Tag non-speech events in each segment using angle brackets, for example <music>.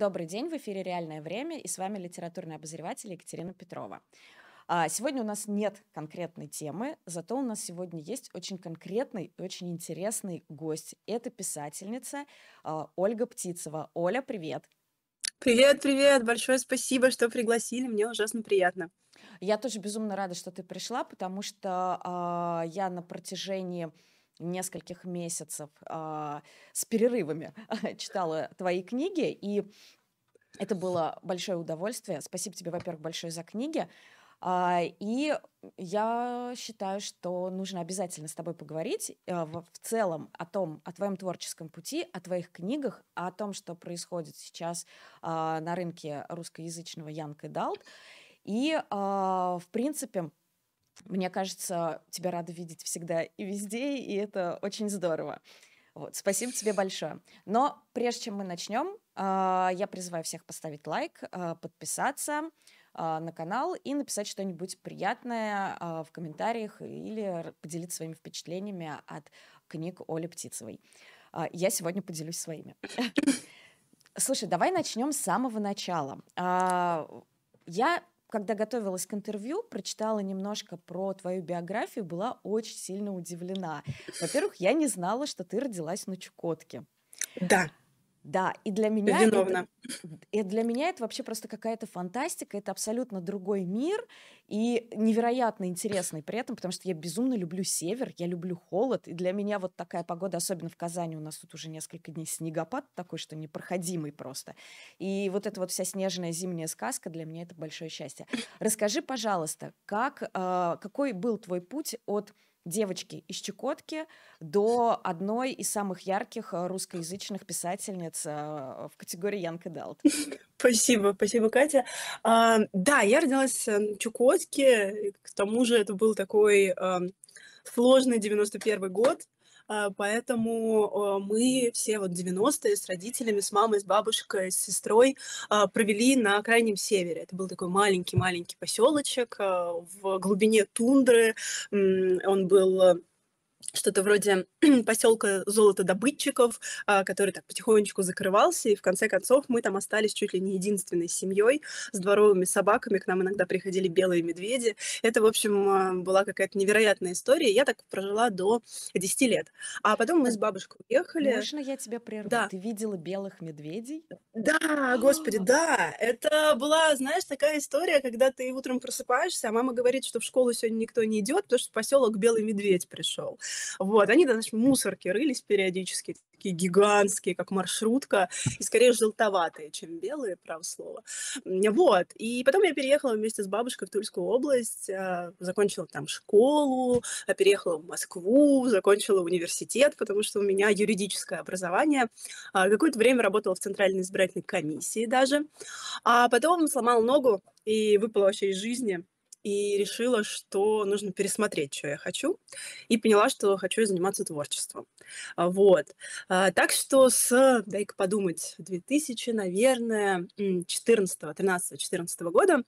Добрый день, в эфире «Реальное время» и с вами литературный обозреватель Екатерина Петрова. А, сегодня у нас нет конкретной темы, зато у нас сегодня есть очень конкретный и очень интересный гость. Это писательница а, Ольга Птицева. Оля, привет! Привет, привет! Большое спасибо, что пригласили. Мне ужасно приятно. Я тоже безумно рада, что ты пришла, потому что э, я на протяжении нескольких месяцев э, с перерывами <laughs> читала твои книги, и это было большое удовольствие. Спасибо тебе, во-первых, большое за книги. А, и я считаю, что нужно обязательно с тобой поговорить э, в целом о том, о твоем творческом пути, о твоих книгах, о том, что происходит сейчас а, на рынке русскоязычного Янка и Далт. И, в принципе, мне кажется, тебя рада видеть всегда и везде, и это очень здорово. Вот, спасибо тебе большое. Но прежде чем мы начнем, а, я призываю всех поставить лайк, а, подписаться а, на канал и написать что-нибудь приятное в комментариях или поделиться своими впечатлениями от книг Оли Птицевой. Я сегодня поделюсь своими. <coughs> Слушай, давай начнем с самого начала. Я когда готовилась к интервью, прочитала немножко про твою биографию, была очень сильно удивлена. Во-первых, я не знала, что ты родилась на Чукотке. Да. Да, и для меня это, и для меня это вообще просто какая-то фантастика, это абсолютно другой мир и невероятно интересный при этом, потому что я безумно люблю север, я люблю холод, и для меня вот такая погода, особенно в Казани, у нас тут уже несколько дней снегопад такой, что непроходимый просто. И вот эта вот вся снежная зимняя сказка для меня это большое счастье. Расскажи, пожалуйста, как а, какой был твой путь от девочки из Чукотки до одной из самых ярких э, русскоязычных писательниц э, в категории Янка Далт. <laughs> Спасибо, спасибо, Катя. А, да, я родилась эм, в Чукотке, к тому же это был такой а, сложный 91 год, а, поэтому а, мы все вот 90-е с родителями, с мамой, с бабушкой, с сестрой а, провели на крайнем севере. Это был такой маленький-маленький поселочек в глубине тундры. Он был что-то вроде <clears throat> поселка золотодобытчиков, а, который так потихонечку закрывался, и в конце концов мы там остались чуть ли не единственной семьей с дворовыми собаками, к нам иногда приходили белые медведи. Это, в общем, а, была какая-то невероятная история. Я так прожила до 10 лет. А потом мы с бабушкой уехали. Можно я тебя прерву? Да. Ты видела белых медведей? Да, господи, а. да. Это была, знаешь, такая история, когда ты утром просыпаешься, а мама говорит, что в школу сегодня никто не идет, потому что в поселок белый медведь пришел. Вот, они, значит, мусорки рылись периодически, такие гигантские, как маршрутка, и скорее желтоватые, чем белые, право слово. Вот, и потом я переехала вместе с бабушкой в Тульскую область, а, закончила там школу, а, переехала в Москву, закончила университет, потому что у меня юридическое образование. А, какое-то время работала в Центральной избирательной комиссии даже, а потом сломала ногу и выпала вообще из жизни и решила, что нужно пересмотреть, что я хочу, и поняла, что хочу заниматься творчеством. А, вот. А, так что с, дай-ка подумать, 2000, наверное, 14, 13, 14 года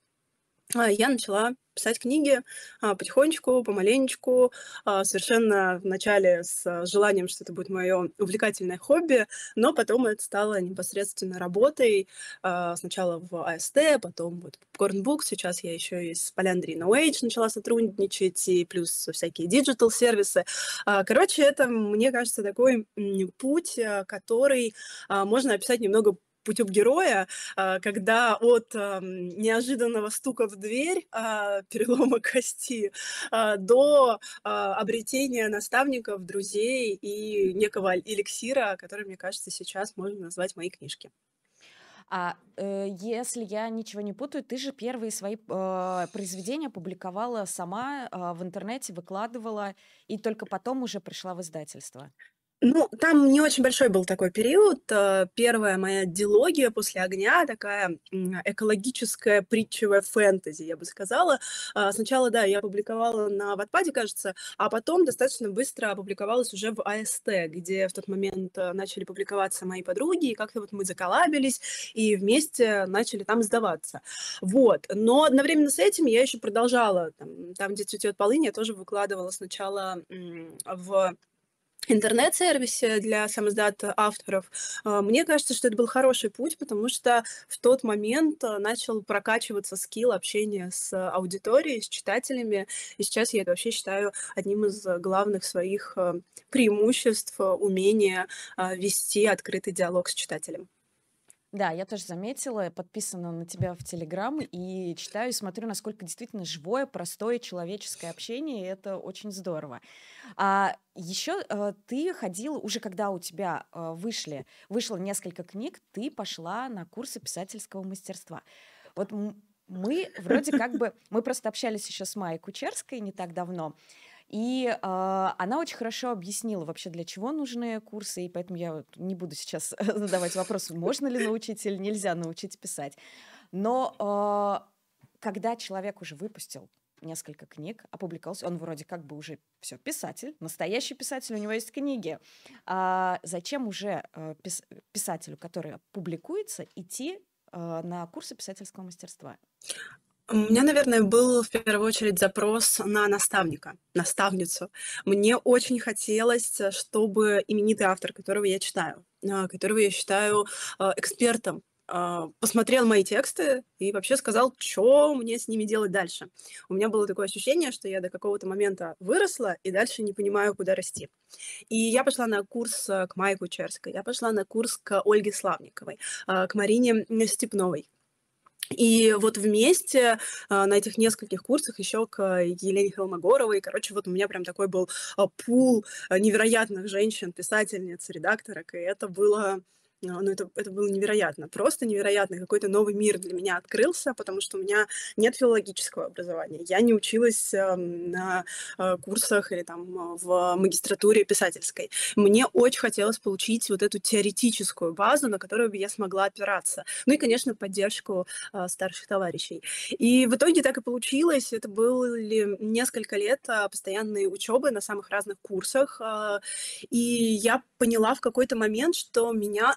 а, я начала писать книги а, потихонечку, помаленечку, а, совершенно вначале с желанием, что это будет мое увлекательное хобби, но потом это стало непосредственно работой. Сначала в АСТ, потом вот Корнбук, сейчас я еще и с Polyandry No Age начала сотрудничать, и плюс всякие диджитал-сервисы. Короче, это, мне кажется, такой путь, который можно описать немного путем героя, а, когда от неожиданного стука в дверь, а, <laughs> перелома кости, а, до обретения наставников, друзей и некого эликсира, который, мне кажется, сейчас можно назвать мои книжки. А э, если я ничего не путаю, ты же первые свои э, произведения публиковала сама э, в интернете, выкладывала, и только потом уже пришла в издательство. Ну, там не очень большой был такой период. Э, первая моя дилогия после огня, такая экологическая притчевая фэнтези, я бы сказала. Э, сначала, да, я опубликовала на Ватпаде, кажется, а потом достаточно быстро опубликовалась уже в АСТ, где в тот момент э, начали публиковаться мои подруги, и как-то вот мы заколабились, и вместе начали там сдаваться. Вот. Но одновременно с этим я еще продолжала, там, там где цветет полынь, я тоже выкладывала сначала в интернет-сервисе для самоздата авторов. А, мне кажется, что это был хороший путь, потому что в тот момент э, начал прокачиваться скилл общения с аудиторией, с читателями, и сейчас я это вообще считаю одним из главных своих э, преимуществ э, умения вести открытый диалог с читателем. Да, я тоже заметила, подписана на тебя в Телеграм и читаю и смотрю, насколько действительно живое, простое человеческое общение, и это очень здорово. А еще э, ты ходила, уже когда у тебя э, вышли, вышло несколько книг, ты пошла на курсы писательского мастерства. Вот мы вроде как бы, мы просто общались еще с Майей Кучерской не так давно, и э, она очень хорошо объяснила вообще, для чего нужны курсы, и поэтому я не буду сейчас <laughs> задавать вопрос, можно ли научить или нельзя научить писать. Но э, когда человек уже выпустил несколько книг, опубликовался. Он вроде как бы уже все писатель, настоящий писатель, у него есть книги. А зачем уже а, пис писателю, который публикуется, идти на курсы писательского мастерства? У меня, наверное, был в первую очередь запрос на наставника, наставницу. Мне очень хотелось, э, чтобы именитый автор, которого я читаю, а, которого я считаю э, экспертом а, посмотрел мои тексты и вообще сказал, что мне с ними делать дальше. У меня было такое ощущение, что я до какого-то момента выросла и дальше не понимаю, куда расти. И я пошла на курс э, к Майку Черской, я пошла на курс к Ольге Славниковой, к Марине Степновой, и вот вместе а, на этих нескольких курсах еще к Елене Холмогоровой, короче, вот у меня прям такой был а, пул а, невероятных женщин, писательниц, редакторок, и это было а, ну это, это было невероятно, просто невероятно. Какой-то новый мир для меня открылся, потому что у меня нет филологического образования. Я не училась эм, на э, курсах или там а, в магистратуре писательской. Мне очень хотелось получить вот эту теоретическую базу, на которую бы я смогла опираться. Ну и, конечно, поддержку а, старших товарищей. И в итоге так и получилось. Это были несколько лет постоянной учебы на самых разных курсах. И я поняла в какой-то момент, что меня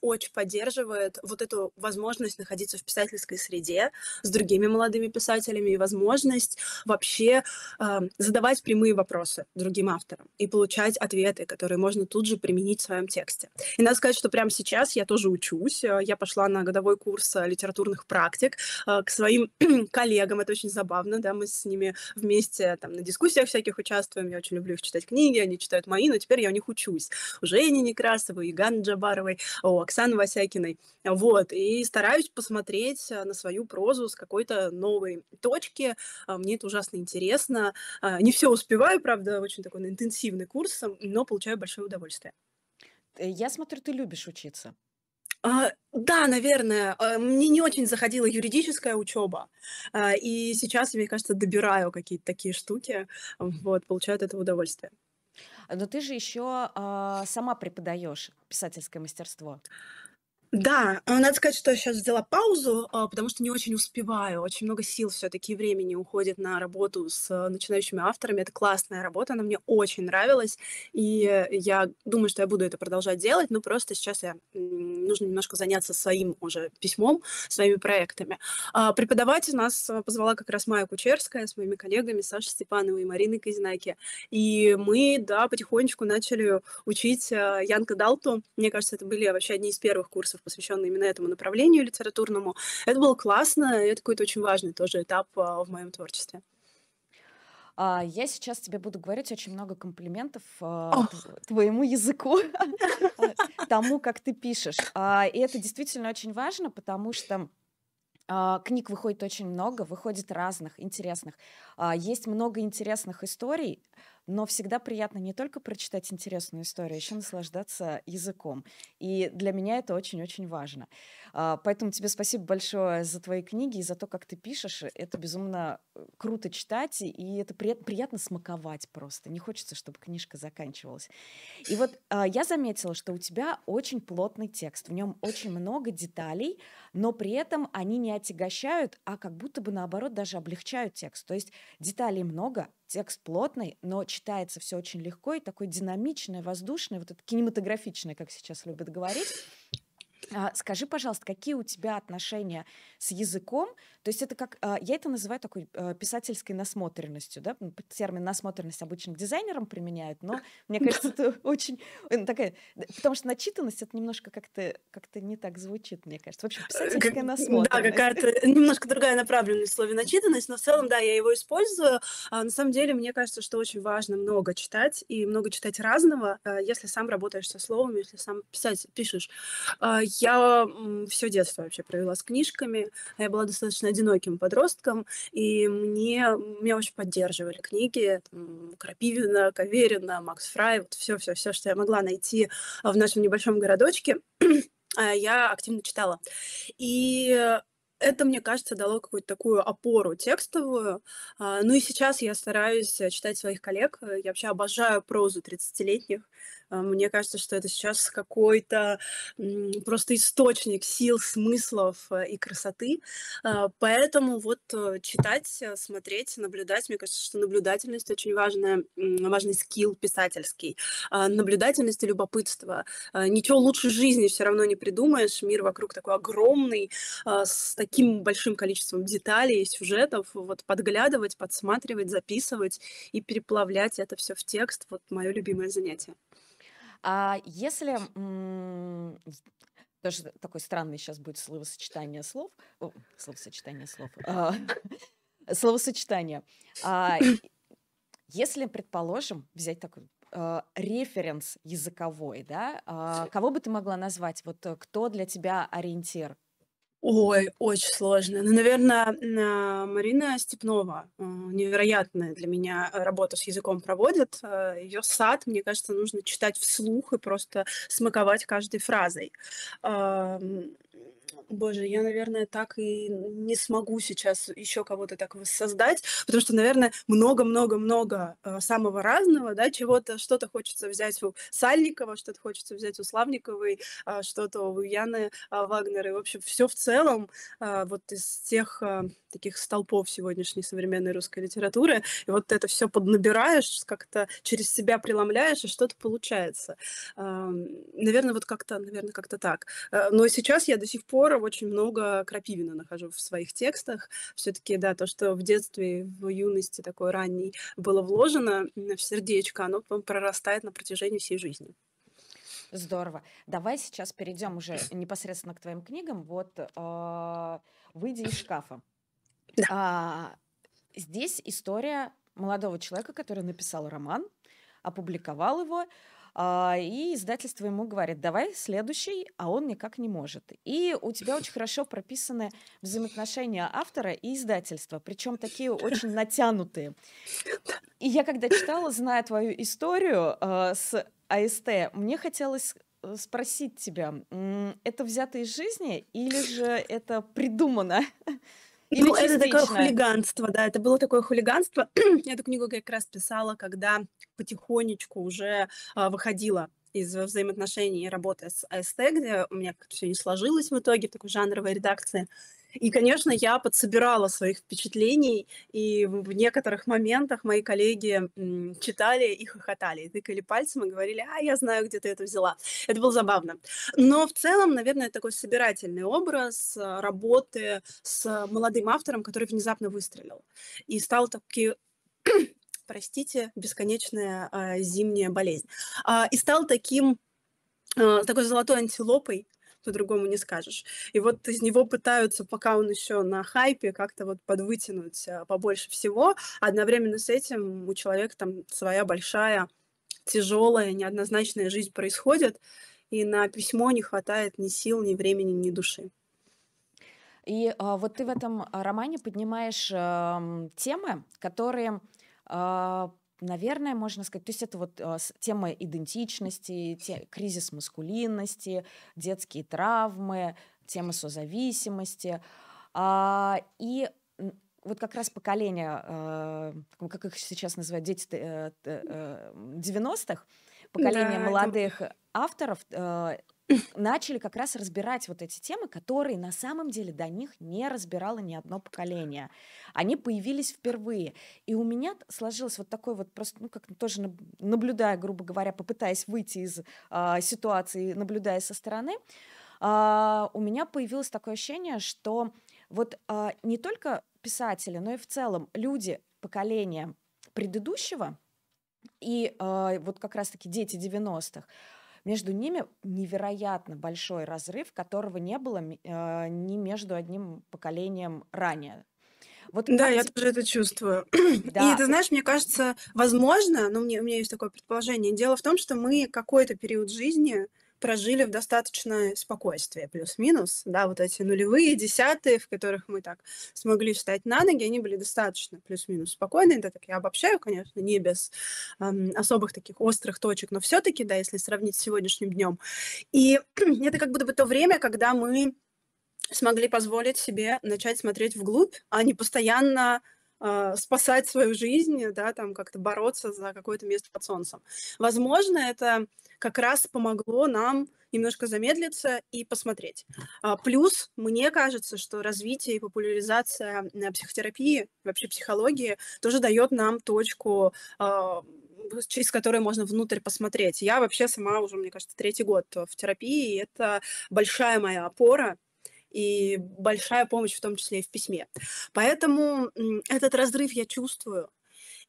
очень поддерживает вот эту возможность находиться в писательской среде с другими молодыми писателями и возможность вообще э, задавать прямые вопросы другим авторам и получать ответы, которые можно тут же применить в своем тексте. И надо сказать, что прямо сейчас я тоже учусь. А, я пошла на годовой курс а, литературных практик э, к своим <clears throat> коллегам. Это очень забавно, да, мы с ними вместе там на дискуссиях всяких участвуем. Я очень люблю их читать книги, они читают мои, но теперь я у них учусь. У Жени Некрасовой и Ганны Джабаровой. О, Оксаны Васякиной. Вот, и стараюсь посмотреть э, на свою прозу с какой-то новой точки. А, мне это ужасно интересно. А, не все успеваю, правда, очень такой интенсивный курс, но получаю большое удовольствие. Э, я смотрю, ты любишь учиться. А, да, наверное. А, мне не очень заходила юридическая учеба. И сейчас, мне кажется, добираю какие-то такие штуки. Вот, получаю от этого удовольствие. Но ты же еще э, а, сама преподаешь писательское мастерство. Да, э, надо сказать, что я сейчас взяла паузу, а, потому что не очень успеваю. Очень много сил все-таки времени уходит на работу с э, начинающими авторами. Это классная работа, она мне очень нравилась. И я думаю, что я буду это продолжать делать, но просто сейчас я нужно немножко заняться своим уже письмом, своими проектами. А, Преподавать нас позвала как раз Майя Кучерская с моими коллегами Сашей Степановой и Мариной Казинаки. И мы, да, потихонечку начали учить э, Янка Далту. Мне кажется, это были вообще одни из первых курсов курсов, посвященных именно этому направлению литературному. Это было классно, и это какой-то очень важный тоже этап а, в моем творчестве. А, я сейчас тебе буду говорить очень много комплиментов а, Ох. твоему языку, <laughs> тому, как ты пишешь. И это действительно очень важно, потому что Книг выходит очень много, выходит разных, интересных. Есть много интересных историй, но всегда приятно не только прочитать интересную историю, а еще наслаждаться языком. И для меня это очень-очень важно. А, поэтому тебе спасибо большое за твои книги и за то, как ты пишешь. Это безумно э, круто читать, и это приятно, смаковать просто. Не хочется, чтобы книжка заканчивалась. И вот а, я заметила, что у тебя очень плотный текст, в нем очень много деталей, но при этом они не отягощают, а как будто бы наоборот даже облегчают текст. То есть деталей много, текст плотный, но читается все очень легко и такой динамичный, воздушный, вот этот кинематографичный, как сейчас любят говорить. А, скажи, пожалуйста, какие у тебя отношения с языком? То есть это как, а, я это называю такой а, писательской насмотренностью, да, термин насмотренность обычно к дизайнерам применяют, но <laughs> мне кажется, это очень такая, потому что начитанность это немножко как-то как-то не так звучит, мне кажется. В общем, э, писательская насмотренность. Да, какая-то немножко другая направленность в слове начитанность, но в целом, да, я его использую. А, на самом деле, мне кажется, что очень важно много читать и много читать разного, э, если сам работаешь со словом, если сам писать, пишешь. Я все детство вообще провела с книжками, я была достаточно одиноким подростком, и мне, меня очень поддерживали книги там, Крапивина, Каверина, Макс Фрай, вот все-все-все, что я могла найти в нашем небольшом городочке, <clears throat> а я активно читала. И это, мне кажется, дало какую-то такую опору текстовую. А, ну и сейчас я стараюсь э, читать своих коллег. Э, я вообще обожаю прозу 30-летних. А, мне кажется, что это сейчас какой-то просто источник сил, смыслов э, и красоты. А, поэтому вот читать, смотреть, наблюдать. Мне кажется, что наблюдательность очень важная, важный скилл писательский. Наблюдательность и любопытство. Ничего лучше жизни все равно не придумаешь. Мир вокруг такой огромный, с таким таким большим количеством деталей и сюжетов, вот подглядывать, подсматривать, записывать и переплавлять это все в текст, вот мое любимое занятие. А если тоже такое странное сейчас будет словосочетание слов, О, словосочетание слов, а, <laughs> словосочетание. А, если, предположим, взять такой а, референс языковой, да, кого бы ты могла назвать? Вот э, кто для тебя ориентир Ой, очень сложно. Ну, наверное, Марина Степнова э, невероятная для меня работа с языком проводит. Э, Ее сад, мне кажется, нужно читать вслух и просто смаковать каждой фразой. Боже, я, наверное, так и не смогу сейчас еще кого-то так воссоздать, потому что, наверное, много-много-много э, самого разного, да, чего-то, что-то хочется взять у Сальникова, что-то хочется взять у Славниковой, а, что-то у Яны а, Вагнера, и, в общем, все в целом а, вот из тех таких столпов сегодняшней современной русской литературы, и вот это все поднабираешь, как-то через себя преломляешь, и что-то получается. Наверное, вот как-то, наверное, как-то так. Э, но сейчас я до сих пор примеров очень много Крапивина нахожу в своих текстах. Все-таки, да, то, что в детстве, в юности такой ранней было вложено в сердечко, оно прорастает на протяжении всей жизни. Здорово. Давай сейчас перейдем уже непосредственно к твоим книгам. Вот а, выйди из шкафа. Да. А, здесь история молодого человека, который написал роман, опубликовал его. А, и издательство ему говорит, давай следующий, а он никак не может. И у тебя очень хорошо прописаны взаимоотношения автора и издательства, причем такие очень натянутые. И я когда читала, зная твою историю э, с АСТ, мне хотелось э, спросить тебя, это взято из жизни или же это придумано? Или ну, частично? это такое хулиганство, да, это было такое хулиганство. <clears throat> Я эту книгу как раз писала, когда потихонечку уже а, выходила из взаимоотношений и работы с АСТ, где у меня как-то все не сложилось в итоге в такой жанровой редакции. И, конечно, я подсобирала своих впечатлений, и в некоторых моментах мои коллеги читали и хохотали, и тыкали пальцем и говорили, а, я знаю, где ты это взяла. Это было забавно. Но в целом, наверное, такой собирательный образ а, работы с молодым автором, который внезапно выстрелил и стал таки <clears throat> простите, бесконечная э, зимняя болезнь. Э, и стал таким, э, такой золотой антилопой, то другому не скажешь. И вот из него пытаются, пока он еще на хайпе, как-то вот подвытянуть э, побольше всего. Одновременно с этим у человека там своя большая, тяжелая, неоднозначная жизнь происходит, и на письмо не хватает ни сил, ни времени, ни души. И э, вот ты в этом а, романе поднимаешь э, темы, которые э, наверное, можно сказать, то есть это вот э, тема идентичности, те, кризис маскулинности, детские травмы, тема созависимости. А, и вот как раз поколение, э, как их сейчас называют, дети э, э, 90-х, поколение да, молодых это... авторов, э, <laughs> начали как раз разбирать вот эти темы, которые на самом деле до них не разбирало ни одно поколение. Они появились впервые. И у меня сложилось вот такой вот просто, ну, как тоже наблюдая, грубо говоря, попытаясь выйти из э, ситуации, наблюдая со стороны, э, у меня появилось такое ощущение, что вот э, не только писатели, но и в целом люди поколения предыдущего, и э, вот как раз-таки дети 90-х, между ними невероятно большой разрыв, которого не было э, ни между одним поколением ранее. Вот да, как... я тоже это чувствую. <clears throat> Да. И ты э знаешь, мне кажется, возможно, но ну, у меня есть такое предположение, дело в том, что мы какой-то период жизни прожили в достаточное спокойствие, плюс-минус, да, вот эти нулевые, десятые, в которых мы так смогли встать на ноги, они были достаточно плюс-минус спокойные, да, так я обобщаю, конечно, не без эм, особых таких острых точек, но все-таки, да, если сравнить с сегодняшним днем. И <clears throat> это как будто бы то время, когда мы смогли позволить себе начать смотреть вглубь, а не постоянно а, спасать свою жизнь, да, там как-то бороться за какое-то место под солнцем. Возможно, это как раз помогло нам немножко замедлиться и посмотреть. А, плюс, мне кажется, что развитие и популяризация э, психотерапии, вообще психологии, тоже дает нам точку а, через которые можно внутрь посмотреть. Я вообще сама уже, мне кажется, третий год в терапии, и это большая моя опора, и большая помощь в том числе и в письме. Поэтому этот разрыв я чувствую,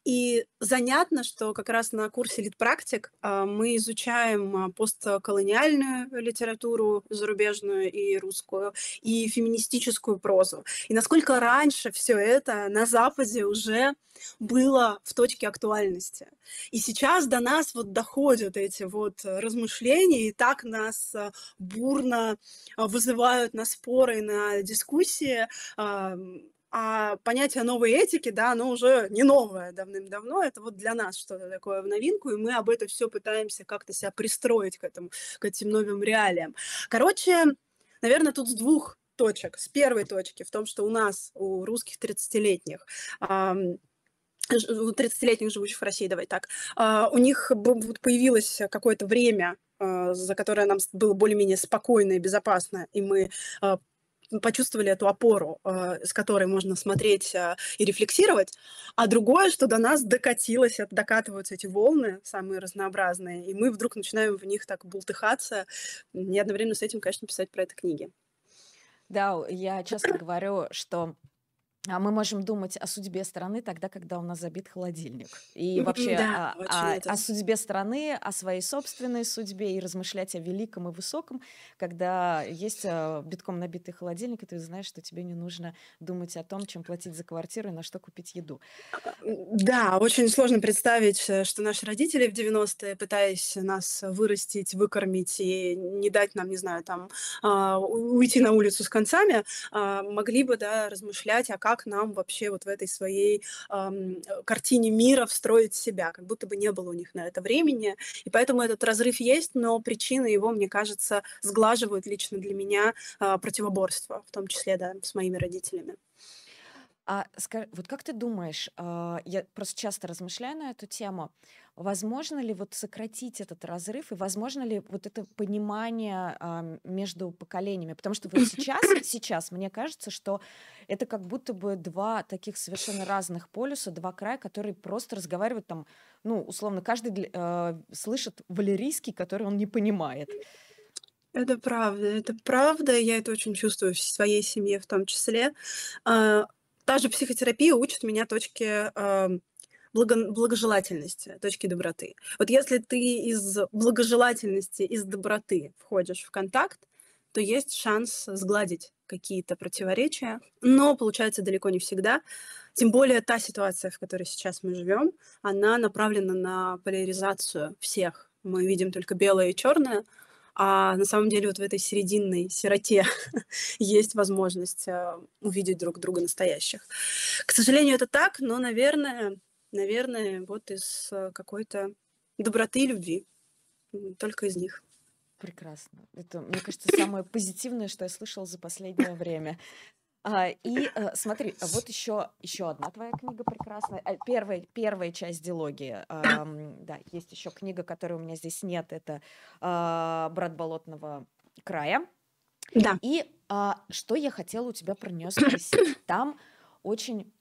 и занятно, что как раз на курсе «Литпрактик» а, мы изучаем а, постколониальную литературу зарубежную и русскую, и феминистическую прозу. И насколько раньше все это на Западе уже было в точке актуальности. И сейчас до нас вот доходят эти вот размышления, и так нас а, бурно вызывают на споры, на дискуссии а понятие новой этики, да, оно уже не новое давным-давно. Это вот для нас что-то такое в новинку, и мы об этом все пытаемся как-то себя пристроить к, этому, к этим новым реалиям. Короче, наверное, тут с двух точек. С первой точки в том, что у нас, у русских 30-летних, у 30-летних, живущих в России, давай так, а, у них появилось какое-то время а, за которое нам было более-менее спокойно и безопасно, и мы а, почувствовали эту опору, э, с которой можно смотреть э, и рефлексировать, а другое, что до нас докатилось, докатываются эти волны самые разнообразные, и мы вдруг начинаем в них так бултыхаться, не одновременно с этим, конечно, писать про это книги. Да, я часто говорю, что а мы можем думать о судьбе страны тогда, когда у нас забит холодильник. И вообще да, а, а, о, о, о судьбе страны, о своей собственной судьбе и размышлять о великом и высоком, когда есть а, битком набитый холодильник, и ты знаешь, что тебе не нужно думать о том, чем платить за квартиру и на что купить еду. Да, очень сложно представить, э, что наши родители в 90-е, пытаясь нас вырастить, выкормить и не дать нам, не знаю, там, уйти на улицу с концами, могли бы, да, размышлять о как нам вообще вот в этой своей эм, картине мира встроить себя, как будто бы не было у них на это времени. И поэтому этот разрыв есть, но причины его, мне кажется, сглаживают лично для меня э, противоборство, в том числе, да, с моими родителями. А скажи, вот как ты думаешь, э, я просто часто размышляю на эту тему, Возможно ли вот сократить этот разрыв и возможно ли вот это понимание а, между поколениями? Потому что вот <coughs> сейчас, сейчас мне кажется, что это как будто бы два таких совершенно разных полюса, два края, которые просто разговаривают там, ну, условно, каждый э, слышит валерийский, который он не понимает. Это правда, это правда, я это очень чувствую в своей семье в том числе. Э, та же психотерапия учит меня точке. э, благо, благожелательности, точки доброты. Вот если ты из благожелательности, из доброты входишь в контакт, то есть шанс сгладить какие-то противоречия, но получается далеко не всегда. Тем более та ситуация, в которой сейчас мы живем, она направлена на поляризацию всех. Мы видим только белое и черное, а на самом деле вот в этой серединной сироте <laughs> есть возможность э, увидеть друг друга настоящих. К сожалению, это так, но, наверное, наверное, вот из э, какой-то доброты и любви. Только из них. Прекрасно. Это, мне кажется, самое позитивное, что я слышала за последнее время. А, и э, а, смотри, вот еще еще одна твоя книга прекрасная. А, первая первая часть дилогии. А, да, есть еще книга, которой у меня здесь нет. Это а, "Брат болотного края". Да. И а, что я хотела у тебя про нее спросить? Там очень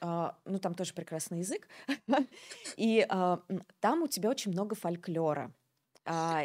а, ну там тоже прекрасный язык, <laughs> и а, там у тебя очень много фольклора. А,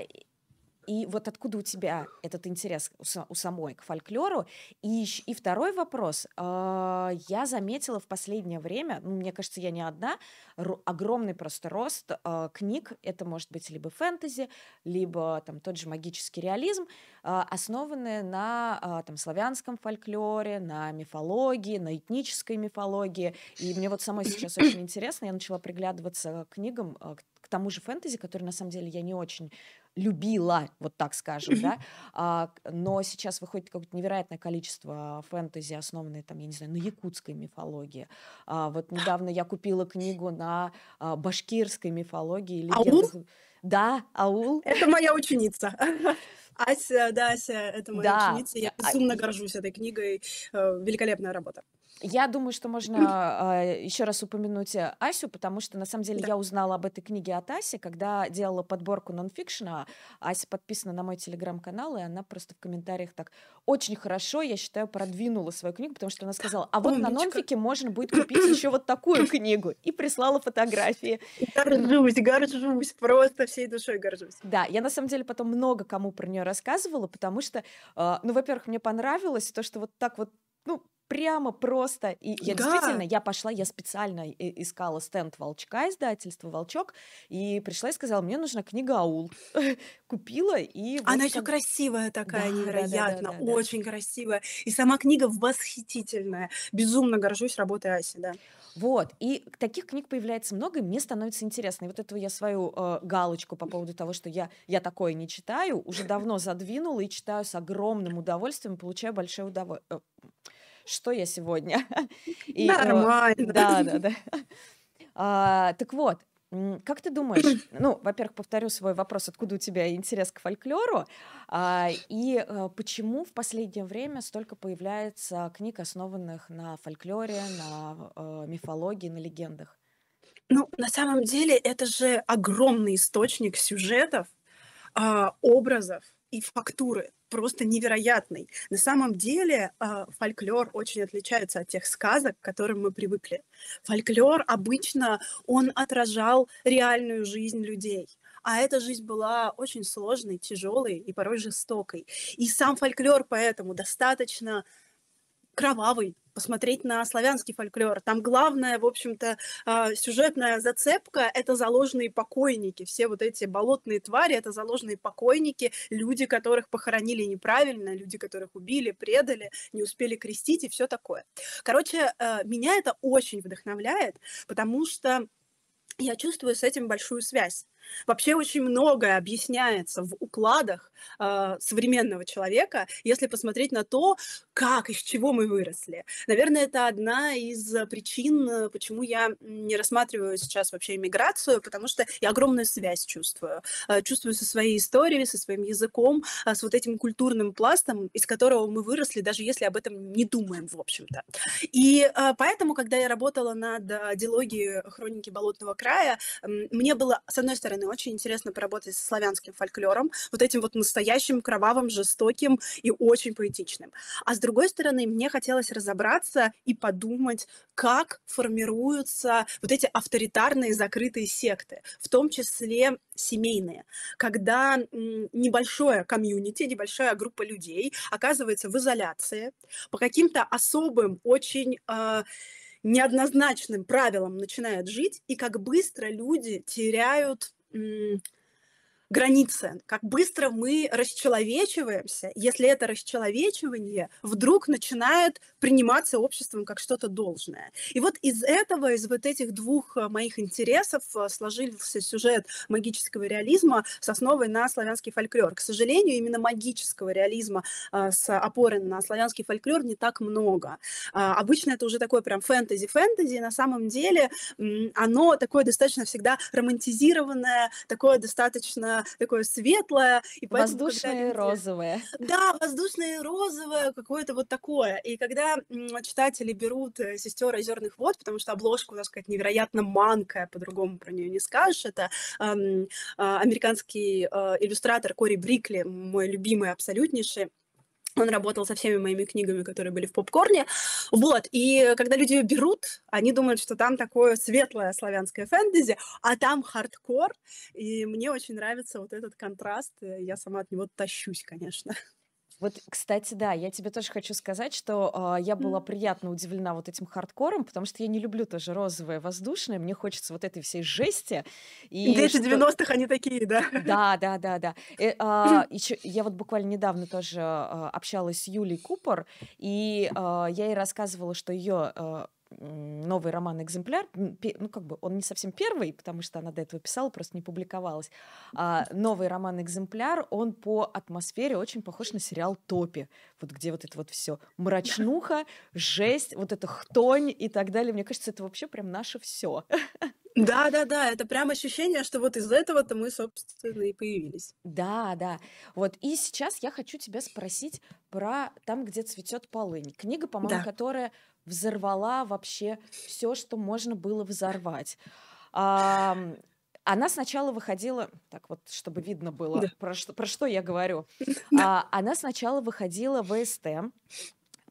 и вот откуда у тебя этот интерес у самой к фольклору? И, и второй вопрос. А, я заметила в последнее время, ну, мне кажется, я не одна, огромный просто рост а, книг. Это может быть либо фэнтези, либо там тот же магический реализм, а, основанные на там славянском фольклоре, на мифологии, на этнической мифологии. И мне вот самой сейчас очень интересно, я начала приглядываться к книгам, к тому же фэнтези, который на самом деле я не очень любила, вот так скажем, да, а, но сейчас выходит какое-то невероятное количество фэнтези, основанное там, я не знаю, на якутской мифологии. А, вот недавно я купила книгу на а, башкирской мифологии. Легендах... Аул? Да, аул. Это моя ученица. <laughs> Ася, да, Ася, это моя да. ученица. Я а, безумно горжусь этой книгой. Э, великолепная работа. Я думаю, что можно э, еще раз упомянуть э, Асю, потому что на самом деле да. я узнала об этой книге от Аси, когда делала подборку нонфикшена. Ася подписана на мой телеграм-канал, и она просто в комментариях так очень хорошо, я считаю, продвинула свою книгу, потому что она сказала: А вот Умничка. на нонфике можно будет купить еще вот такую книгу. И прислала фотографии. Горжусь, горжусь, просто всей душой горжусь. Да, я на самом деле потом много кому про нее рассказывала, потому что, э, ну, во-первых, мне понравилось то, что вот так вот, ну, прямо просто. И я да. действительно, я пошла, я специально искала стенд Волчка, издательство Волчок, и пришла и сказала, мне нужна книга Аул. <laughs> Купила и... Она еще красивая такая, да, невероятно, да, да, да, очень да. красивая. И сама книга восхитительная. Безумно горжусь работой Аси, да. Вот, и таких книг появляется много, и мне становится интересно. И вот этого я свою э, галочку по поводу того, что я, я такое не читаю, уже давно задвинула и читаю с огромным удовольствием, получаю большое удовольствие э, что я сегодня. <laughs> И, э, Нормально. да, да, <laughs> да. А, так вот, как ты думаешь, <clears throat> ну, во-первых, повторю свой вопрос, откуда у тебя интерес к фольклору, а, и а, почему в последнее время столько появляется книг, основанных на фольклоре, на а, мифологии, на легендах? Ну, на самом деле, это же огромный источник сюжетов, а, образов и фактуры просто невероятный. На самом деле а, фольклор очень отличается от тех сказок, к которым мы привыкли. Фольклор обычно, он отражал реальную жизнь людей. А эта жизнь была очень сложной, тяжелой и порой жестокой. И сам фольклор поэтому достаточно кровавый, посмотреть на славянский фольклор. Там главная, в общем-то, а, сюжетная зацепка – это заложенные покойники. Все вот эти болотные твари – это заложенные покойники, люди, которых похоронили неправильно, люди, которых убили, предали, не успели крестить и все такое. Короче, э, меня это очень вдохновляет, потому что я чувствую с этим большую связь. Вообще очень многое объясняется в укладах э, современного человека, если посмотреть на то, как, из чего мы выросли. Наверное, это одна из э, причин, э, почему я не рассматриваю сейчас вообще иммиграцию, потому что я огромную связь чувствую. Э, чувствую со своей историей, со своим языком, э, с вот этим культурным пластом, из которого мы выросли, даже если об этом не думаем, в общем-то. И э, поэтому, когда я работала над э, диалогией хроники Болотного края, э, мне было, с одной стороны, устроены. Очень интересно поработать со славянским фольклором, вот этим вот настоящим, кровавым, жестоким и очень поэтичным. А с другой стороны, мне хотелось разобраться и подумать, как формируются вот эти авторитарные закрытые секты, в том числе семейные, когда небольшое комьюнити, небольшая группа людей оказывается в изоляции по каким-то особым, очень... А, неоднозначным правилам начинают жить, и как быстро люди теряют 嗯。границы, как быстро мы расчеловечиваемся, если это расчеловечивание вдруг начинает приниматься обществом как что-то должное. И вот из этого, из вот этих двух э, моих интересов э, сложился сюжет магического реализма с основой на славянский фольклор. К сожалению, именно магического реализма э, с опорой на славянский фольклор не так много. Обычно это уже такое прям фэнтези-фэнтези, на самом деле оно такое достаточно всегда романтизированное, такое достаточно такое светлое. И поэтому, воздушное когда... розовое. Да, воздушное розовое, какое-то вот такое. И когда читатели берут э, «Сестер озерных вод», потому что обложка, у так сказать, невероятно манкая, по-другому про нее не скажешь, это а, американский э, иллюстратор Кори Брикли, мой любимый абсолютнейший, он работал со всеми моими книгами, которые были в попкорне. Вот. И когда люди ее берут, они думают, что там такое светлое славянское фэнтези, а там хардкор. И мне очень нравится вот этот контраст. Я сама от него тащусь, конечно. Вот, кстати, да, я тебе тоже хочу сказать, что э, я была приятно удивлена вот этим хардкором, потому что я не люблю тоже розовое воздушное, мне хочется вот этой всей жести. И Дети 90-х, они такие, да? Да, да, да, да. И, э, а, <laughs> еще, я вот буквально недавно тоже э, общалась с Юлей Купор, и э, я ей рассказывала, что ее э, новый роман-экземпляр, ну как бы он не совсем первый, потому что она до этого писала, просто не публиковалась. А, новый роман-экземпляр, он по атмосфере очень похож на сериал «Топи», вот где вот это вот все мрачнуха, жесть, вот это хтонь и так далее. Мне кажется, это вообще прям наше все. Да, да, да, это прям ощущение, что вот из этого-то мы, собственно, и появились. Да, да. Вот, и сейчас я хочу тебя спросить про «Там, где цветет полынь». Книга, по-моему, да. которая взорвала вообще все, что можно было взорвать. А, она сначала выходила, так вот, чтобы видно было, да. про, что, про что я говорю. <laughs> Да. А, она сначала выходила в СТ,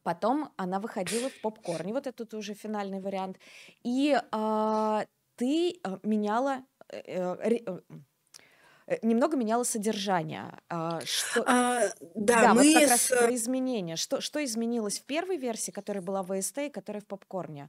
потом она выходила в попкорне, вот этот уже финальный вариант. И а, ты а, меняла... Э, э, э Э, немного меняло содержание. А, что... А, да, да, мы вот как с... раз про изменения. Что, что изменилось в первой версии, которая была в ВСТ и которая в попкорне?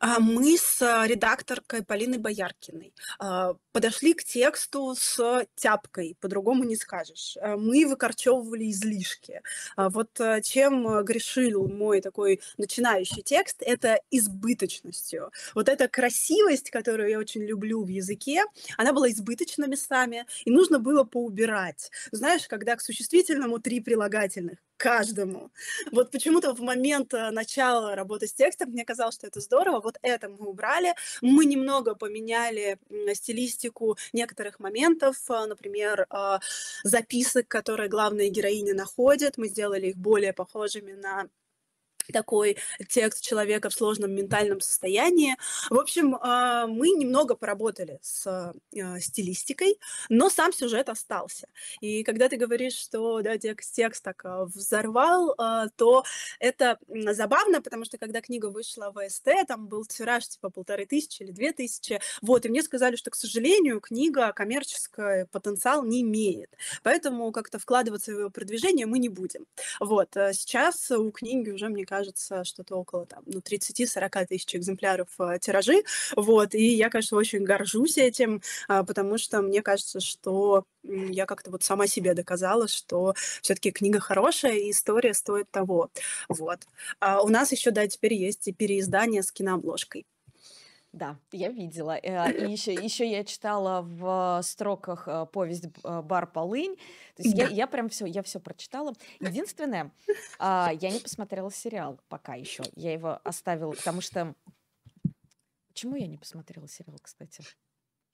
А мы с редакторкой Полиной Бояркиной а, подошли к тексту с тяпкой, по-другому не скажешь. А мы выкорчевывали излишки. Вот э, чем э, грешил мой такой начинающий текст, это избыточностью. Вот эта красивость, которую я очень люблю в языке, она была избыточна местами, и нужно было поубирать. Знаешь, когда к существительному три прилагательных, каждому. Вот почему-то в момент э, начала работы с текстом мне казалось, что это здорово, вот это мы убрали. Мы немного поменяли стилистику некоторых моментов, э, например, э, записок, которые главные героини находят, мы сделали их более похожими на такой текст человека в сложном ментальном состоянии. В общем, а, мы немного поработали с а, стилистикой, но сам сюжет остался. И когда ты говоришь, что да, текст, текст так а, взорвал, то это забавно, потому что когда книга вышла в СТ, там был тираж типа полторы тысячи или две тысячи, вот, и мне сказали, что, к сожалению, книга коммерческий потенциал не имеет, поэтому как-то вкладываться в ее продвижение мы не будем. Вот, сейчас у книги уже, мне кажется, кажется, что-то около там, ну, 30-40 тысяч экземпляров э, тиражи. Вот, и я, конечно, очень горжусь этим, а, потому что мне кажется, что я как-то вот сама себе доказала, что все-таки книга хорошая, и история стоит того. Вот. А у нас еще, да, теперь есть и переиздание с кинообложкой. Да, я видела. Э, и еще, еще я читала в э, строках э, повесть «Бар Полынь». То есть да. я, я прям все, я все прочитала. Единственное, а, я не посмотрела сериал пока еще. Я его оставила, потому что... Почему я не посмотрела сериал, кстати?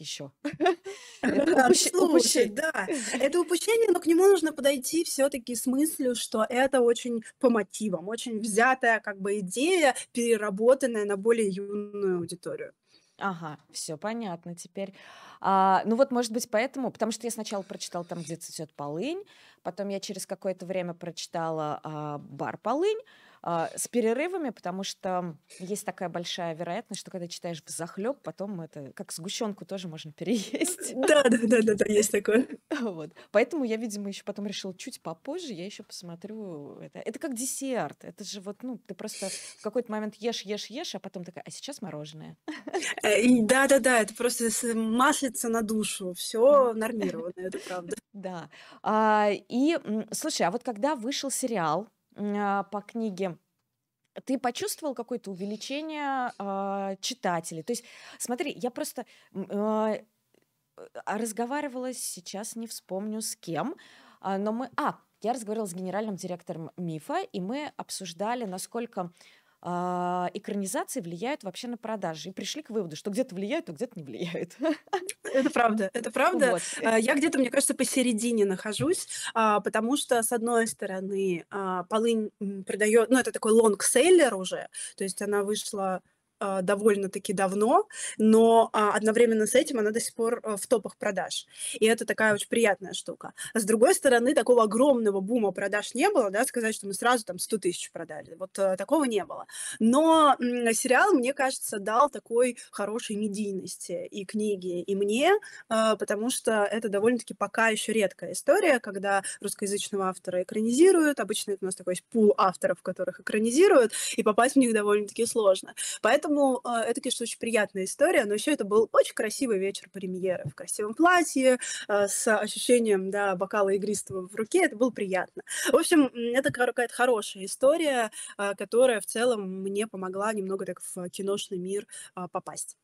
еще. <laughs> Это упущение, да. <laughs> Это упущение, но к нему нужно подойти все-таки с мыслью, что это очень по мотивам, очень взятая как бы идея, переработанная на более юную аудиторию. Ага, все понятно теперь. А, ну вот, может быть, поэтому, потому что я сначала прочитала там, где цветет полынь, потом я через какое-то время прочитала а, бар полынь, а, с перерывами, потому что есть такая большая вероятность, что когда читаешь в захлеб, потом это как сгущенку тоже можно переесть. Да, да, да, да, да, есть такое. Вот. Поэтому я, видимо, еще потом решила чуть попозже, я еще посмотрю это. Это как десерт. Это же вот, ну, ты просто в какой-то момент ешь, ешь, ешь, а потом такая, а сейчас мороженое. Э, да, да, да, это просто э, маслица на душу. Все нормировано, это правда. <laughs> Да. А, и, слушай, а вот когда вышел сериал, а, по книге ты почувствовал какое-то увеличение э, читателей? То есть, смотри, я просто э, разговаривала сейчас, не вспомню с кем, э, но мы... А, я разговаривала с генеральным директором МИФа, и мы обсуждали, насколько э, экранизации влияют вообще на продажи. И пришли к выводу, что где-то влияют, а где-то не влияют. Это правда, это правда. Вот. А, я где-то, мне кажется, посередине нахожусь, а, потому что, с одной стороны, полынь продает, ну, это такой лонг лонгселлер уже, то есть она вышла а, довольно-таки давно, но а, одновременно с этим она до сих пор э, в топах продаж. И это такая очень приятная штука. А с другой стороны, такого огромного бума продаж не было, да, сказать, что мы сразу там 100 тысяч продали. Вот э, такого не было. Но сериал, мне кажется, дал такой хорошей медийности и книге, и мне, э, потому что это довольно-таки пока еще редкая история, когда русскоязычного автора экранизируют. Обычно это у нас такой пул авторов, которых экранизируют, и попасть в них довольно-таки сложно. Поэтому Поэтому э, это, конечно, очень приятная история, но еще это был очень красивый вечер премьеры в красивом платье, э, с ощущением, да, бокала игристого в руке, это было приятно. В общем, это какая-то хорошая история, э, которая в целом мне помогла немного так в киношный мир попасть.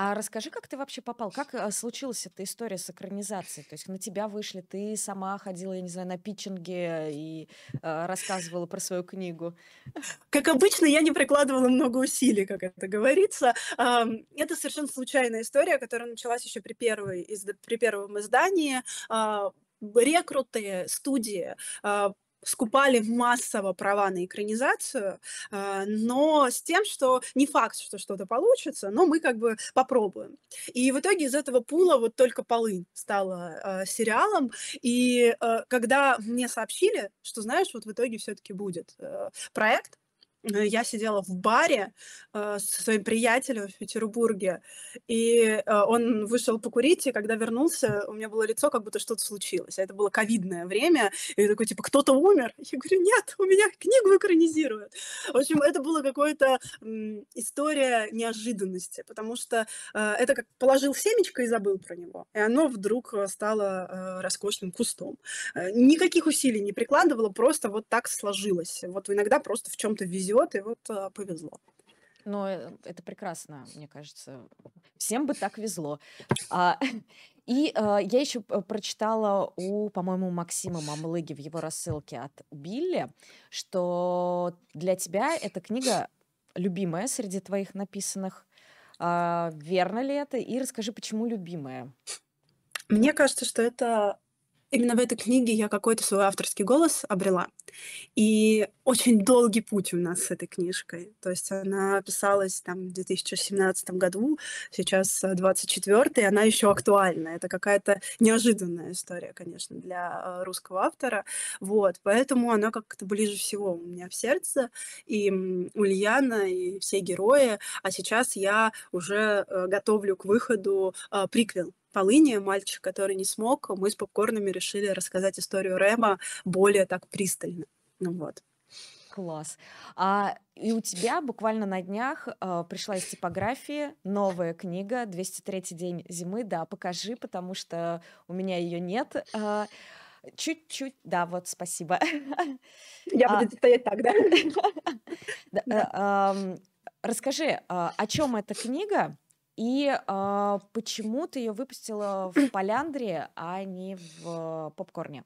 А расскажи, как ты вообще попал? Как э, случилась эта история с экранизацией? То есть на тебя вышли, ты сама ходила, я не знаю, на питчинге и э, рассказывала про свою книгу. Как обычно, я не прикладывала много усилий, как это говорится. Это совершенно случайная история, которая началась еще при, первой, при первом издании а, рекруты, студии а, скупали массово права на экранизацию, а, но с тем, что не факт, что что-то получится, но мы как бы попробуем. И в итоге из этого пула вот только «Полынь» стала сериалом. И а, когда мне сообщили, что, знаешь, вот в итоге все-таки будет э, проект, Э, я сидела в баре э, со своим приятелем в Петербурге, и э, он вышел покурить, и когда вернулся, у меня было лицо, как будто что-то случилось. А это было ковидное время, и я такой, типа, кто-то умер? Я говорю, нет, у меня книгу экранизируют. В общем, это была какая-то история неожиданности, потому что э, это как положил семечко и забыл про него, и оно вдруг э, стало э, роскошным кустом. Э, никаких усилий не прикладывала, просто вот так сложилось. Вот иногда просто в чем-то везет везет, и вот а, повезло. Ну, это прекрасно, мне кажется. Всем бы так везло. А, <laughs> и а, я еще э, прочитала у, по-моему, Максима Мамлыги в его рассылке от Билли, что для тебя эта книга любимая среди твоих написанных. А, верно ли это? И расскажи, почему любимая? Мне кажется, что это Именно в этой книге я какой-то свой авторский голос обрела. И очень долгий путь у нас с этой книжкой. То есть она писалась там в 2017 году, сейчас 24 э, она еще актуальна. Это какая-то неожиданная история, конечно, для э, русского автора. Вот, поэтому она как-то ближе всего у меня в сердце. И Ульяна, и все герои. А сейчас я уже э, готовлю к выходу приквел Полыни, мальчик, который не смог, мы с попкорнами решили рассказать историю Рэма более так пристально. Ну вот. Класс. А, и у тебя буквально на днях а, пришла из типографии новая книга «203 й день зимы». Да, покажи, потому что у меня ее нет. А, чуть-чуть, да, вот, спасибо. Я а. буду стоять так, да? <laughs> Э, эм, расскажи, э, о чем эта книга? И э, почему ты ее выпустила в Поляндре, а не в попкорне.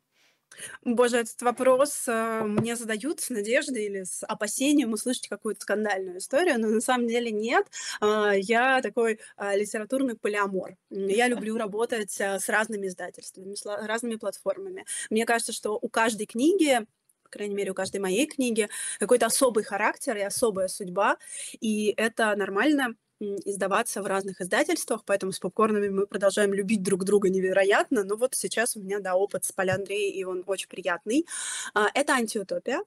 Боже, этот вопрос э, мне задают с надеждой или с опасением услышать какую-то скандальную историю, но на самом деле нет. Э, я такой э, литературный полиамор. Я люблю работать э, с разными издательствами, с разными платформами. Мне кажется, что у каждой книги по крайней мере, у каждой моей книги, какой-то особый характер и особая судьба, и это нормально издаваться в разных издательствах, поэтому с попкорнами мы продолжаем любить друг друга невероятно. Но вот сейчас у меня, да, опыт с Поля Андрей и он очень приятный. А, это антиутопия,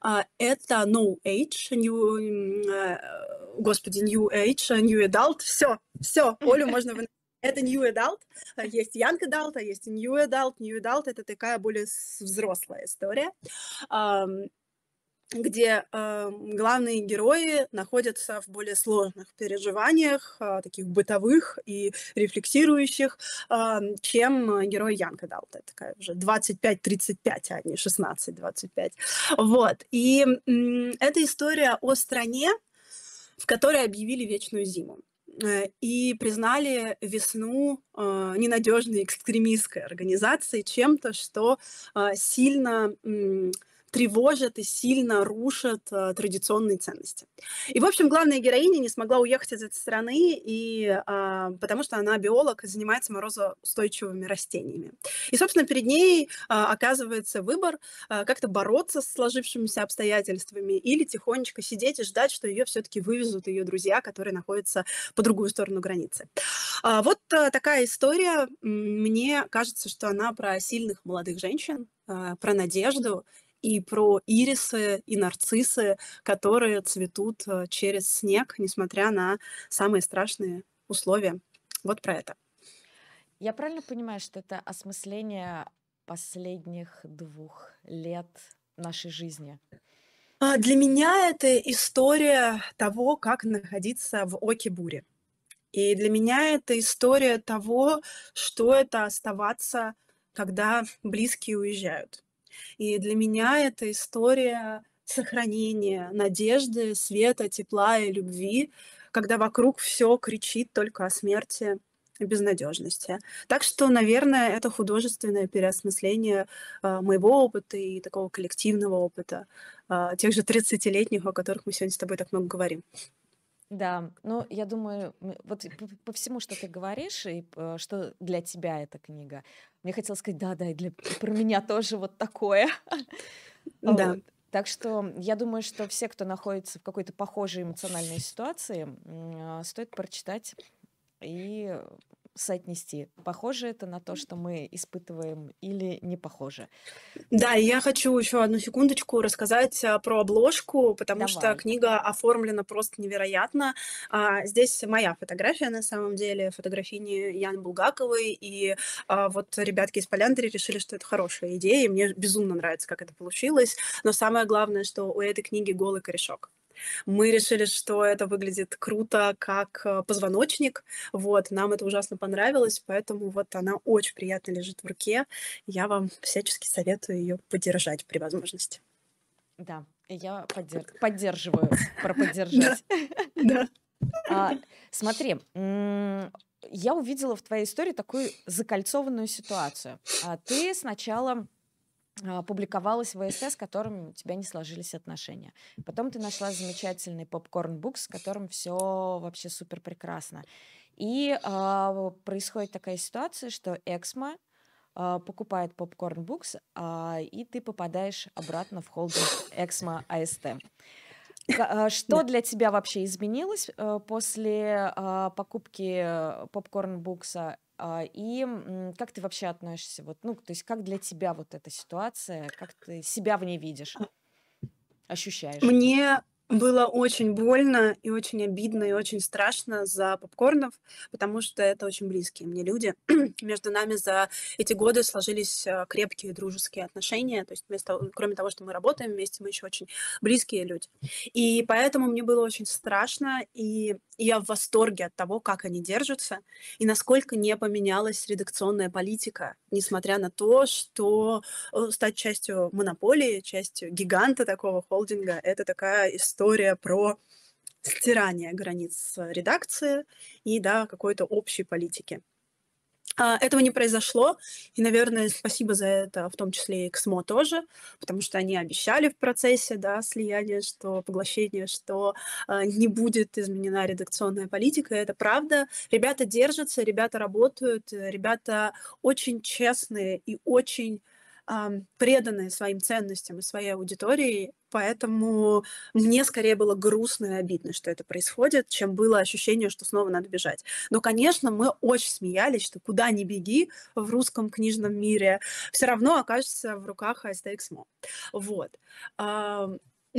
а, это No Age, New, э, господи, New Age, New Adult, все, все, Олю <laughs> можно выносить это New Adult, а, есть Young Adult, а есть New Adult. New Adult — это такая более взрослая история где э, главные герои находятся в более сложных переживаниях, э, таких бытовых и рефлексирующих, э, чем герой Янка Далта. Такая уже 25-35, а не 16-25. Вот. И э, это история о стране, в которой объявили вечную зиму э, и признали весну э, ненадежной экстремистской организацией чем-то, что э, сильно тревожат и сильно рушат э, традиционные ценности. И, в общем, главная героиня не смогла уехать из этой страны, и, э, потому что она биолог и занимается морозоустойчивыми растениями. И, собственно, перед ней э, оказывается выбор э, как-то бороться с сложившимися обстоятельствами или тихонечко сидеть и ждать, что ее все-таки вывезут ее друзья, которые находятся по другую сторону границы. Э, вот э, такая история. Мне кажется, что она про сильных молодых женщин, про надежду и про ирисы и нарциссы, которые цветут э, через снег, несмотря на самые страшные условия. Вот про это. Я правильно понимаю, что это осмысление последних двух лет нашей жизни? А, для меня это история того, как находиться в оке бури. И для меня это история того, что это оставаться, когда близкие уезжают. И для меня это история сохранения надежды, света, тепла и любви, когда вокруг все кричит только о смерти и безнадежности. Так что, наверное, это художественное переосмысление а, моего опыта и такого коллективного опыта, а, тех же 30-летних, о которых мы сегодня с тобой так много говорим. Да, ну я думаю, вот по, по всему, что ты говоришь, и э, что для тебя эта книга, мне хотелось сказать, да, да, и для, про меня тоже вот такое. <laughs> Да. Так что я думаю, что все, кто находится в какой-то похожей эмоциональной ситуации, э, стоит прочитать и соотнести? Похоже это на то, что мы испытываем или не похоже? Да, и я хочу еще одну секундочку рассказать а, про обложку, потому Давай. что книга оформлена просто невероятно. А, здесь моя фотография, на самом деле, фотографини Яны Булгаковой, и а, вот ребятки из Поляндри решили, что это хорошая идея, и мне безумно нравится, как это получилось. Но самое главное, что у этой книги голый корешок. Мы решили, что это выглядит круто как э, позвоночник. Вот, нам это ужасно понравилось, поэтому вот она очень приятно лежит в руке. Я вам всячески советую ее поддержать при возможности. Да, я поддерж... поддерживаю про <laughs> поддержать. Да. А, смотри, я увидела в твоей истории такую закольцованную ситуацию. А ты сначала а, публиковалась в ВСТ, с <laughs> которым у тебя не сложились отношения. Потом ты нашла замечательный попкорн-бук, с которым все вообще супер прекрасно. И э, происходит такая ситуация, что Эксмо э, покупает попкорн букс, э, и ты попадаешь обратно в холдинг Эксмо АСТ. Что для тебя вообще изменилось э, после покупки э, попкорн букса а, и как ты вообще относишься? Вот, ну, то есть как для тебя вот эта ситуация, как ты себя в ней видишь, ощущаешь? Мне было очень больно и очень обидно и очень страшно за попкорнов, потому что это очень близкие мне люди. <clears throat> Между нами за эти годы сложились э, крепкие дружеские отношения. То есть вместо, кроме того, что мы работаем вместе, мы еще очень близкие люди. И поэтому мне было очень страшно, и я в восторге от того, как они держатся, и насколько не поменялась редакционная политика, несмотря на то, что э, стать частью монополии, частью гиганта такого холдинга, это такая история история про стирание границ редакции и да, какой-то общей политики. А, этого не произошло, и, наверное, спасибо за это, в том числе и КСМО тоже, потому что они обещали в процессе да, слияния, что поглощение, что э, не будет изменена редакционная политика. Это правда. Ребята держатся, ребята работают, ребята очень честные и очень преданы своим ценностям и своей аудитории, поэтому мне скорее было грустно и обидно, что это происходит, чем было ощущение, что снова надо бежать. Но, конечно, мы очень смеялись, что куда ни беги в русском книжном мире, все равно окажешься в руках ASTXMO. Вот.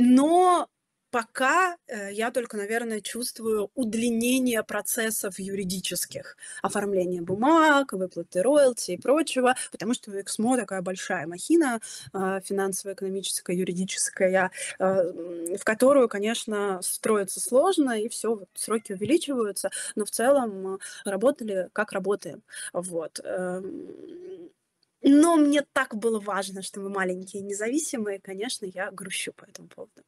Но пока э, я только, наверное, чувствую удлинение процессов юридических, оформления бумаг, выплаты роялти и прочего, потому что Эксмо такая большая махина э, финансово экономическая, юридическая, э, в которую, конечно, строиться сложно, и все, сроки увеличиваются, но в целом работали, как работаем. Вот. Но мне так было важно, что мы маленькие независимые, конечно, я грущу по этому поводу.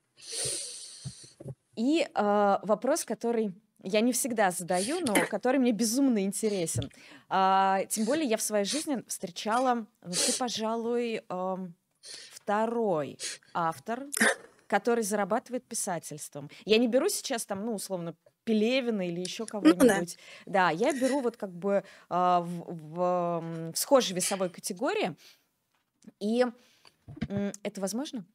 И э, вопрос, который я не всегда задаю, но который мне безумно интересен. А, тем более я в своей жизни встречала, ну ты, пожалуй, э, второй автор, который зарабатывает писательством. Я не беру сейчас там, ну, условно, Пелевина или еще кого-нибудь. Ну, да. да, я беру вот как бы э, в, в, в схожей весовой категории. И э, это возможно?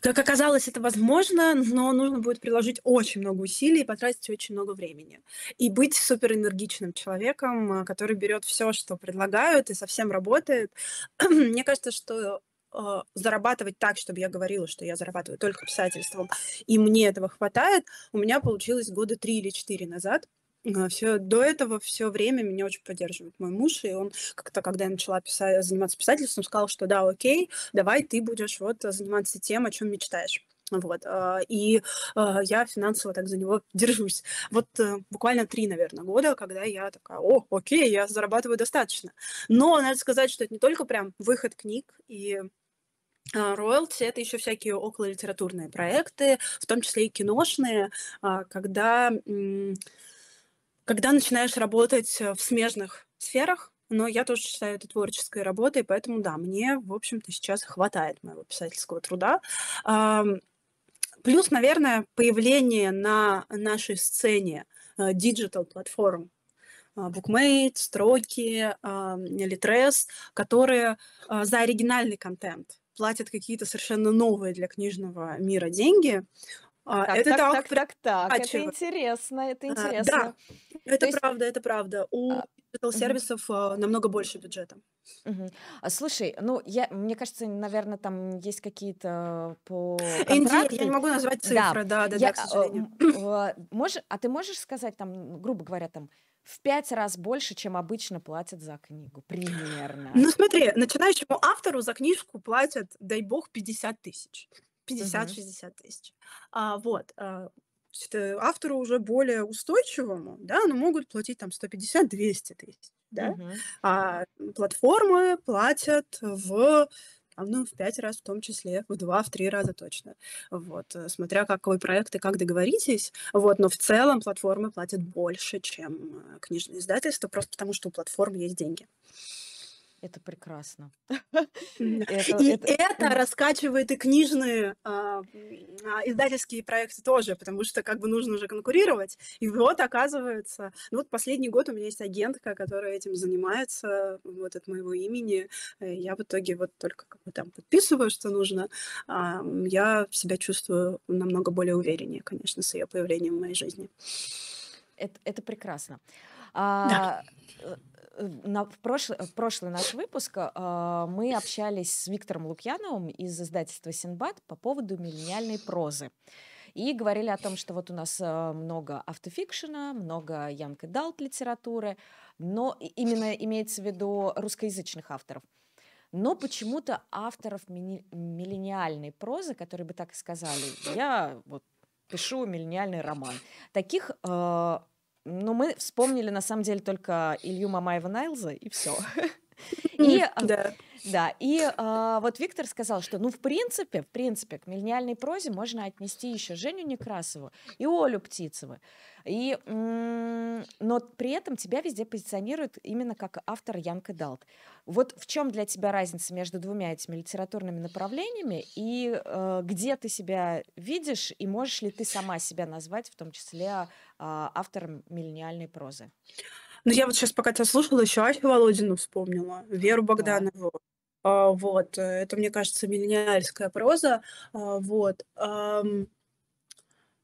Как оказалось, это возможно, но нужно будет приложить очень много усилий и потратить очень много времени. И быть суперэнергичным человеком, э, который берет все, что предлагают, и совсем работает. <clears throat> Мне кажется, что э, зарабатывать так, чтобы я говорила, что я зарабатываю только писательством, и мне этого хватает, у меня получилось года три или четыре назад – Э, все, до этого все время меня очень поддерживает мой муж, и он как-то, когда я начала писать, заниматься писательством, сказал, что да, окей, давай ты будешь вот заниматься тем, о чем мечтаешь. Вот. А, и а, я финансово так за него <laughs> держусь. Вот э, буквально три, наверное, года, когда я такая, о, окей, я зарабатываю достаточно. Но надо сказать, что это не только прям выход книг и а, роялти — это еще всякие окололитературные проекты, в том числе и киношные, когда когда начинаешь работать э, в смежных сферах, но я тоже считаю это творческой работой, поэтому да, мне, в общем-то, сейчас хватает моего писательского труда. Плюс, наверное, появление на нашей сцене э, диджитал-платформ э, Bookmate, Строки, Литрес, которые за оригинальный контент платят какие-то совершенно новые для книжного мира деньги, а, так, это так, так, так, так, так. Это интересно, это интересно. А, да, это есть... правда, это правда. У а, сервисов угу. намного больше бюджета. Угу. А, слушай, ну я, мне кажется, наверное, там есть какие-то по Индия, я не могу назвать цифры, да, да, да, я, да к а, сожалению. Можешь, а ты можешь сказать там, грубо говоря, там в пять раз больше, чем обычно платят за книгу, примерно. Ну смотри, начинающему автору за книжку платят, дай бог, 50 тысяч. 50-60 тысяч. А, вот, э, э, автору уже более устойчивому, да, но ну, могут платить там 150-200 тысяч, да. Угу. А платформы платят в там, ну, в пять раз в том числе, в два, в три раза точно. Вот, э, смотря какой проект и как договоритесь. Вот, но в целом платформы платят больше, чем книжные издательства, просто потому что у платформ есть деньги. Это прекрасно. <laughs> И это раскачивает и книжные а, а, издательские проекты тоже, потому что как бы нужно уже конкурировать. И вот оказывается, ну вот последний год у меня есть агентка, которая этим занимается, вот от моего имени. Э, я в итоге вот только как бы там подписываю, что нужно. А, я себя чувствую намного более увереннее, конечно, с ее появлением в моей жизни. Это, прекрасно. А, да на, в, прошлый, э, в прошлый наш выпуск э, мы общались с Виктором Лукьяновым из издательства «Синбад» по поводу миллениальной прозы. И говорили о том, что вот у нас а, много автофикшена, много Янг и Далт литературы, но именно имеется в виду русскоязычных авторов. Но почему-то авторов миллениальной прозы, которые бы так и сказали, я вот пишу миллениальный роман, таких э, ну, мы вспомнили, на самом деле, только Илью Мамаева Найлза, и все. <laughs> И, а, да. да, и а, вот Виктор сказал, что, ну, в принципе, в принципе, к миллениальной прозе можно отнести еще Женю Некрасову и Олю Птицеву. И, но при этом тебя везде позиционируют именно как автор Янка Далт. Вот в чем для тебя разница между двумя этими литературными направлениями и э, где ты себя видишь и можешь ли ты сама себя назвать, в том числе э, автором миллениальной прозы? Ну, я вот сейчас, пока тебя слушала, еще Асю Володину вспомнила, Веру Богданову. А, вот, э, это, мне кажется, миллениальская проза. А, вот. А,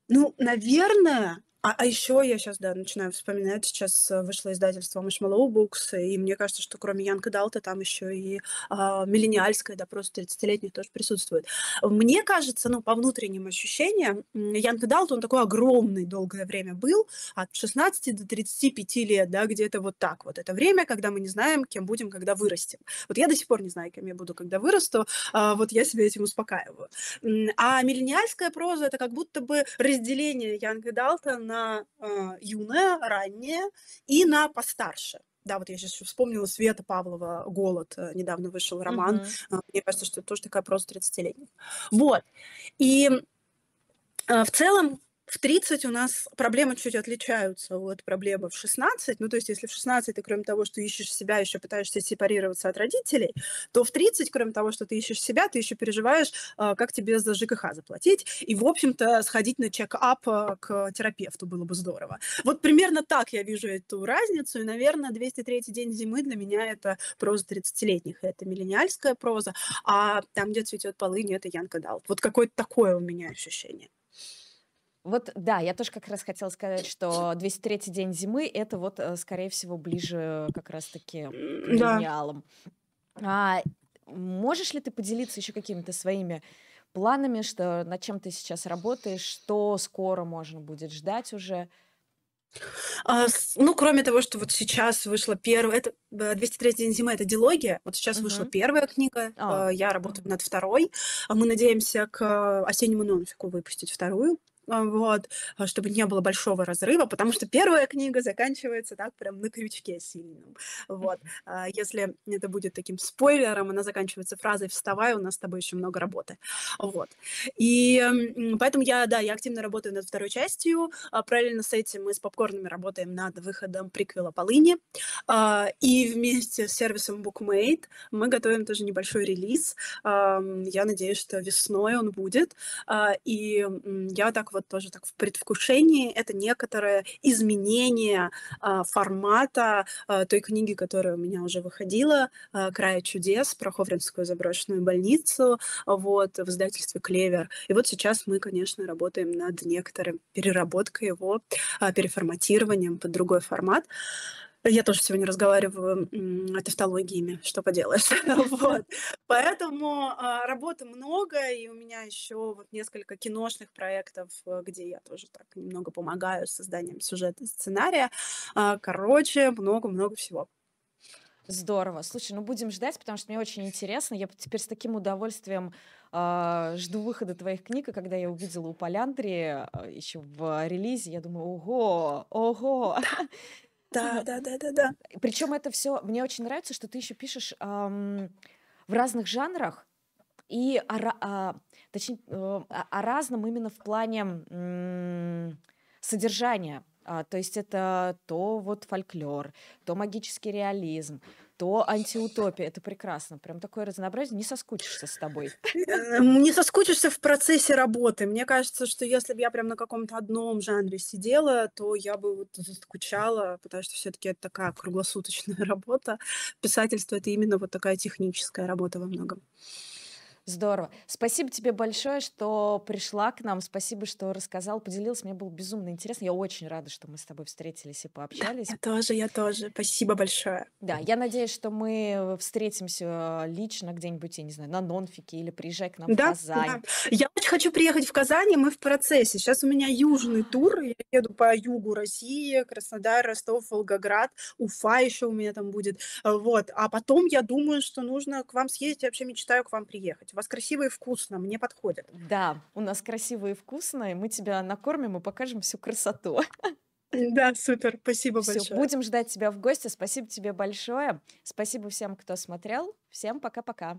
ну, наверное, а, а еще я сейчас, да, начинаю вспоминать, сейчас э, вышло издательство Машмалоу Букс, и мне кажется, что кроме Янка Далта там еще и а, миллениальская, да, просто 30-летних тоже присутствует. Мне кажется, ну, по внутренним ощущениям, Янка Далт, он такой огромный долгое время был, от 16 до 35 лет, да, где-то вот так вот. Это время, когда мы не знаем, кем будем, когда вырастем. Вот я до сих пор не знаю, кем я буду, когда вырасту, а, вот я себя этим успокаиваю. А миллениальская проза — это как будто бы разделение Янка Далта на на а, юное, раннее и на постарше. Да, вот я сейчас вспомнила Света Павлова «Голод», э, недавно вышел роман. Mm-hmm. Мне кажется, что это тоже такая просто 30-летняя. Вот. И а, в целом в 30 у нас проблемы чуть отличаются от проблемы в 16. Ну, то есть, если в 16 ты, кроме того, что ищешь себя, еще пытаешься сепарироваться от родителей, то в 30, кроме того, что ты ищешь себя, ты еще переживаешь, а, как тебе за ЖКХ заплатить. И, в общем-то, сходить на чек-ап а, к терапевту было бы здорово. Вот примерно так я вижу эту разницу. И, наверное, 203 день зимы для меня это проза 30-летних. Это миллениальская проза. А там, где цветет полынь, это Янка Дал. Вот какое-то такое у меня ощущение. Вот да, я тоже как раз хотела сказать, что 203 день зимы это вот, э, скорее всего, ближе как раз-таки к да. А, можешь ли ты поделиться еще какими-то своими планами, что над чем ты сейчас работаешь, что скоро можно будет ждать уже? А, ну, кроме того, что вот сейчас вышла первая, это 203 э, день зимы, это дилогия. Вот сейчас угу. вышла первая книга, а. Э, я работаю над второй. А мы надеемся к осеннему нонфику выпустить вторую. А, вот, а, чтобы не было большого разрыва, потому что первая книга заканчивается так прям на крючке сильным. Вот. А, если это будет таким спойлером, она заканчивается фразой «Вставай, у нас с тобой еще много работы». Вот. И поэтому я, да, я активно работаю над второй частью. Параллельно с этим мы с попкорнами работаем над выходом приквела «Полыни». И вместе с сервисом BookMate мы готовим тоже небольшой релиз. Я надеюсь, что весной он будет. И я так вот тоже так в предвкушении, это некоторое изменение э, формата э, той книги, которая у меня уже выходила, э, «Край чудес» про Ховринскую заброшенную больницу, вот, в издательстве «Клевер». И вот сейчас мы, конечно, работаем над некоторым переработкой его, э, переформатированием под другой формат. Я тоже сегодня разговариваю о тавтологиями, что поделаешь. <laughs> Поэтому а, работы много, и у меня еще несколько киношных проектов, э, где я тоже так немного помогаю с созданием сюжета сценария. А, короче, много-много всего. Здорово. Слушай, ну будем ждать, потому что мне очень интересно. Я теперь с таким удовольствием э, жду выхода твоих книг, и когда я увидела у Поляндрии э, еще в релизе, я думаю, ого, ого, <laughs> Да, да, да, да, да. Причем это все, мне очень нравится, что ты еще пишешь эм, в разных жанрах и о, а, э, о, точнее, о, разном именно в плане м, содержания. А, то есть это то вот фольклор, то магический реализм, то антиутопия. Это прекрасно. Прям такое разнообразие. Не соскучишься с тобой. Э, не соскучишься в процессе работы. Мне кажется, что если бы я прям на каком-то одном жанре сидела, то я бы вот заскучала, потому что все таки это такая круглосуточная <laughs> работа. Писательство — это именно вот такая техническая работа во многом. Здорово. Спасибо тебе большое, что пришла к нам. Спасибо, что рассказал, поделился. Мне было безумно интересно. Я очень рада, что мы с тобой встретились и пообщались. Да, я тоже, я тоже. Спасибо большое. Да, я надеюсь, что мы встретимся э, лично где-нибудь, я не знаю, на Нонфике или приезжай к нам да, в Казань. Да. Я очень хочу приехать в Казань, и мы в процессе. Сейчас у меня южный тур. Я еду по югу России, Краснодар, Ростов, Волгоград, Уфа еще у меня там будет. Вот. А потом я думаю, что нужно к вам съездить. Я вообще мечтаю к вам приехать у вас красиво и вкусно, мне подходит. Да, у нас красиво и вкусно, и мы тебя накормим и покажем всю красоту. Да, супер, спасибо Всё, большое. Будем ждать тебя в гости. Спасибо тебе большое. Спасибо всем, кто смотрел. Всем пока-пока.